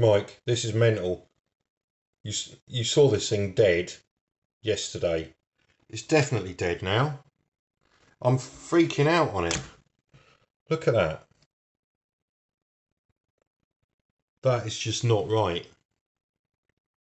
Mike, this is mental. You, you saw this thing dead yesterday. It's definitely dead now. I'm freaking out on it. Look at that. That is just not right.